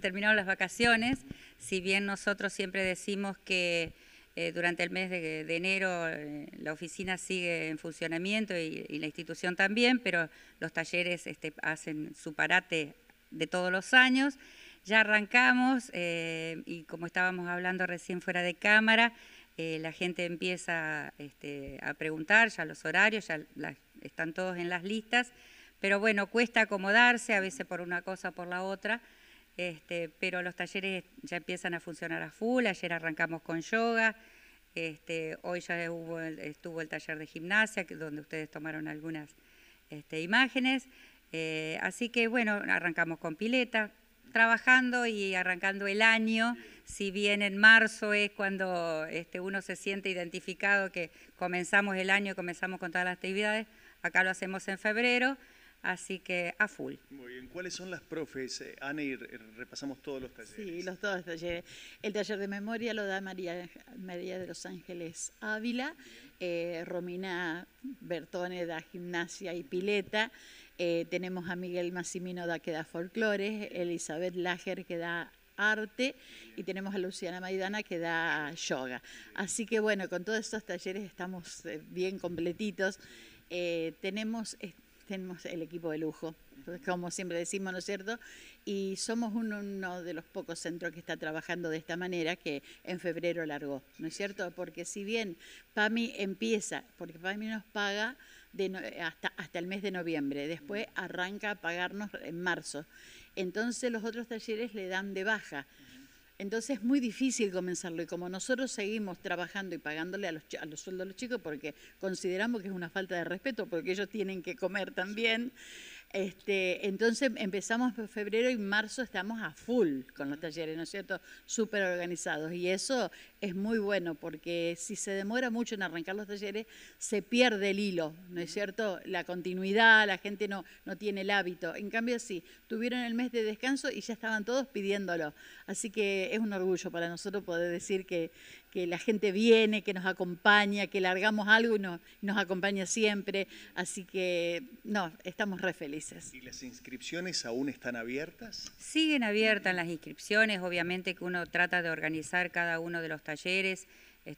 Terminaron las vacaciones, si bien nosotros siempre decimos que eh, durante el mes de, enero eh, la oficina sigue en funcionamiento y, la institución también, pero los talleres este, hacen su parate de todos los años. Ya arrancamos eh, y como estábamos hablando recién fuera de cámara, la gente empieza este, a preguntar ya los horarios, ya están todos en las listas, pero bueno, cuesta acomodarse a veces por una cosa o por la otra. Este, pero los talleres ya empiezan a funcionar a full, ayer arrancamos con yoga, este, hoy ya estuvo el taller de gimnasia, donde ustedes tomaron algunas este, imágenes, eh, así que bueno, arrancamos con pileta, trabajando y arrancando el año, si bien en marzo es cuando uno se siente identificado que comenzamos el año, comenzamos con todas las actividades, acá lo hacemos en febrero, Así que a full. Muy bien. ¿Cuáles son las profes, eh, Ana? repasamos todos los talleres. Sí, los, todos talleres. El taller de memoria lo da María, María de los Ángeles Ávila, eh, Romina Bertone da gimnasia y pileta. Eh, tenemos a Miguel Massimino da, que da folclores, Elizabeth Lager que da arte y tenemos a Luciana Maidana que da yoga. Así que bueno, con todos estos talleres estamos bien completitos. tenemos tenemos el equipo de lujo, como siempre decimos, ¿no es cierto? Y somos uno, de los pocos centros que está trabajando de esta manera, que en febrero largó, ¿no es cierto? Porque si bien PAMI empieza, porque PAMI nos paga hasta, hasta el mes de noviembre, después mm. arranca a pagarnos en marzo. Entonces los otros talleres le dan de baja. Entonces es muy difícil comenzarlo y como nosotros seguimos trabajando y pagándole a los, a los sueldos a los chicos porque consideramos que es una falta de respeto porque ellos tienen que comer también, este, entonces empezamos febrero y marzo estamos a full con los talleres, ¿no es cierto? Súper organizados. Y eso es muy bueno porque si se demora mucho en arrancar los talleres, se pierde el hilo, ¿no es cierto? La continuidad, la gente no, no tiene el hábito. En cambio, sí, tuvieron el mes de descanso y ya estaban todos pidiéndolo. Así que es un orgullo para nosotros poder decir que, que la gente viene, que nos acompaña, que largamos algo y nos, nos acompaña siempre. Así que, no, estamos re felices. ¿Y las inscripciones aún están abiertas? Siguen abiertas las inscripciones, obviamente que uno trata de organizar cada uno de los talleres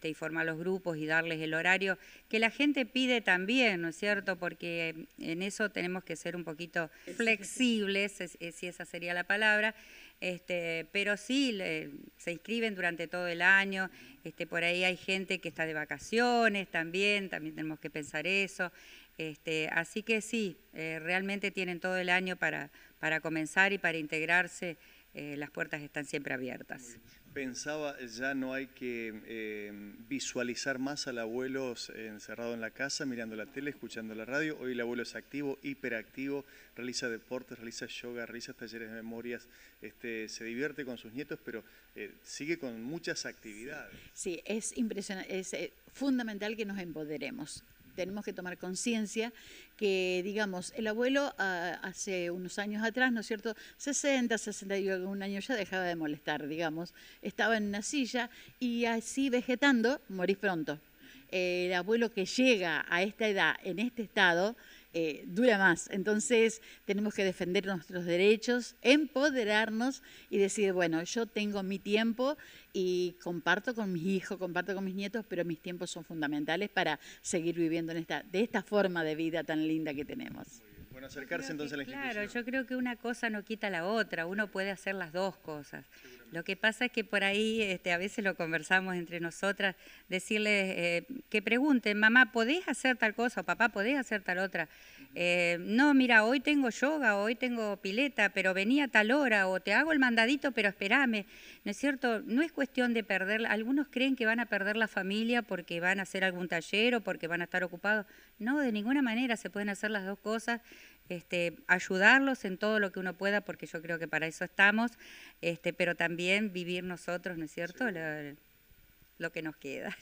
informar este, y los grupos y darles el horario que la gente pide también, ¿no es cierto? Porque en eso tenemos que ser un poquito flexibles, si esa sería la palabra. Este, pero sí se inscriben durante todo el año, este, por ahí hay gente que está de vacaciones también, también tenemos que pensar eso. así que sí, eh, realmente tienen todo el año para, para comenzar y para integrarse eh, las puertas están siempre abiertas. Pensaba, ya no hay que eh, visualizar más al abuelo encerrado en la casa, mirando la tele, escuchando la radio. Hoy el abuelo es activo, hiperactivo, realiza deportes, realiza yoga, realiza talleres de memorias, este, se divierte con sus nietos, pero eh, sigue con muchas actividades. Sí, sí es impresionante, es fundamental que nos empoderemos tenemos que tomar conciencia que, digamos, el abuelo ah, hace unos años atrás, ¿no es cierto? 60, 61 un año ya dejaba de molestar, digamos. Estaba en una silla y así vegetando, morís pronto. El abuelo que llega a esta edad, en este estado, eh, dura más. Entonces tenemos que defender nuestros derechos, empoderarnos y decir, bueno, yo tengo mi tiempo y comparto con mis hijos, comparto con mis nietos, pero mis tiempos son fundamentales para seguir viviendo en esta, de esta forma de vida tan linda que tenemos acercarse entonces a la Claro, yo creo que una cosa no quita la otra, uno puede hacer las dos cosas. Lo que pasa es que por ahí, este, a veces lo conversamos entre nosotras, decirles eh, que pregunten, mamá, ¿podés hacer tal cosa? O papá, ¿podés hacer tal otra? Eh, no, mira, hoy tengo yoga, hoy tengo pileta, pero venía tal hora, o te hago el mandadito, pero espérame. ¿No es cierto? No es cuestión de perder, algunos creen que van a perder la familia porque van a hacer algún taller o porque van a estar ocupados. No, de ninguna manera se pueden hacer las dos cosas este, ayudarlos en todo lo que uno pueda, porque yo creo que para eso estamos, este, pero también vivir nosotros, ¿no es cierto?, lo, que nos queda.